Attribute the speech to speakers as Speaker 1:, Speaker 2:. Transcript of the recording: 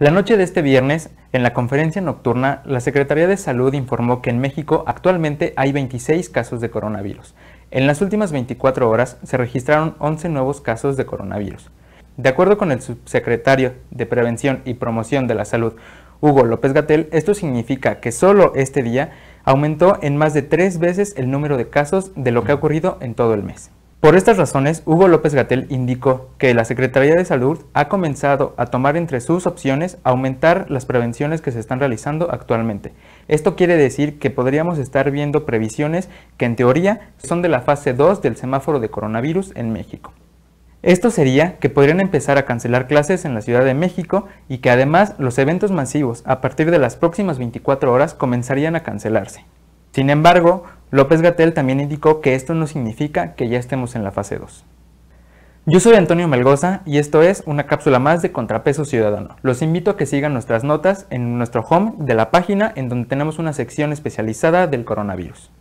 Speaker 1: La noche de este viernes, en la conferencia nocturna, la Secretaría de Salud informó que en México actualmente hay 26 casos de coronavirus. En las últimas 24 horas se registraron 11 nuevos casos de coronavirus. De acuerdo con el subsecretario de Prevención y Promoción de la Salud, Hugo López Gatel, esto significa que solo este día aumentó en más de tres veces el número de casos de lo que ha ocurrido en todo el mes. Por estas razones, Hugo López Gatel indicó que la Secretaría de Salud ha comenzado a tomar entre sus opciones aumentar las prevenciones que se están realizando actualmente. Esto quiere decir que podríamos estar viendo previsiones que en teoría son de la fase 2 del semáforo de coronavirus en México. Esto sería que podrían empezar a cancelar clases en la Ciudad de México y que además los eventos masivos a partir de las próximas 24 horas comenzarían a cancelarse. Sin embargo, López Gatel también indicó que esto no significa que ya estemos en la fase 2. Yo soy Antonio Melgoza y esto es una cápsula más de Contrapeso Ciudadano. Los invito a que sigan nuestras notas en nuestro home de la página en donde tenemos una sección especializada del coronavirus.